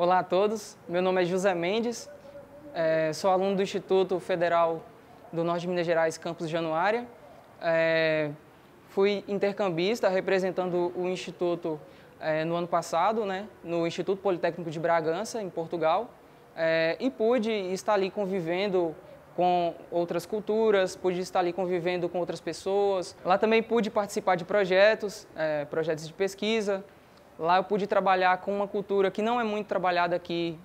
Olá a todos, meu nome é José Mendes, é, sou aluno do Instituto Federal do Norte de Minas Gerais, Campus Januária. É, fui intercambista representando o Instituto é, no ano passado, né, no Instituto Politécnico de Bragança, em Portugal, é, e pude estar ali convivendo com outras culturas, pude estar ali convivendo com outras pessoas. Lá também pude participar de projetos, é, projetos de pesquisa, Lá eu pude trabalhar com uma cultura que não é muito trabalhada aqui,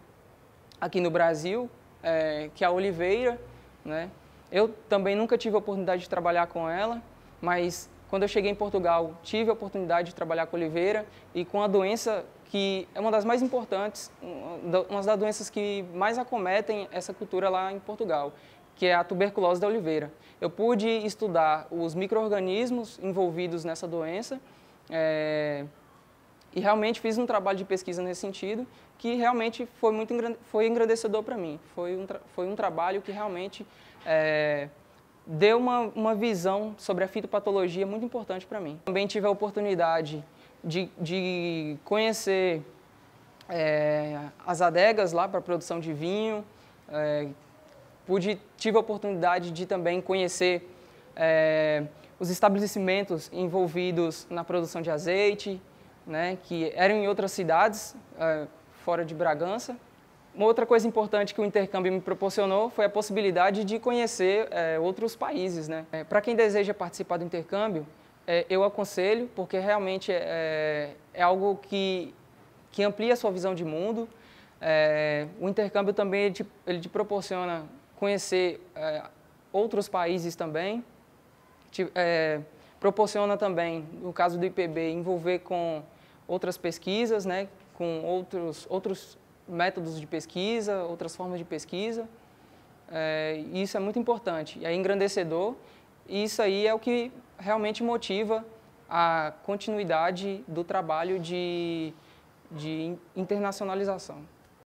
aqui no Brasil, é, que é a oliveira. Né? Eu também nunca tive a oportunidade de trabalhar com ela, mas quando eu cheguei em Portugal tive a oportunidade de trabalhar com oliveira e com a doença que é uma das mais importantes, uma das doenças que mais acometem essa cultura lá em Portugal, que é a tuberculose da oliveira. Eu pude estudar os micro-organismos envolvidos nessa doença, é, e realmente fiz um trabalho de pesquisa nesse sentido, que realmente foi muito foi engrandecedor para mim. Foi um, foi um trabalho que realmente é, deu uma, uma visão sobre a fitopatologia muito importante para mim. Também tive a oportunidade de, de conhecer é, as adegas lá para produção de vinho, é, pude, tive a oportunidade de também conhecer é, os estabelecimentos envolvidos na produção de azeite, né, que eram em outras cidades, é, fora de Bragança. Uma outra coisa importante que o intercâmbio me proporcionou foi a possibilidade de conhecer é, outros países. Né? É, Para quem deseja participar do intercâmbio, é, eu aconselho, porque realmente é, é algo que, que amplia a sua visão de mundo. É, o intercâmbio também ele te, ele te proporciona conhecer outros países também. Te, proporciona também, no caso do IPB, envolver com outras pesquisas, né, com outros, outros métodos de pesquisa, outras formas de pesquisa. É, isso é muito importante, é engrandecedor e isso aí é o que realmente motiva a continuidade do trabalho de, de internacionalização.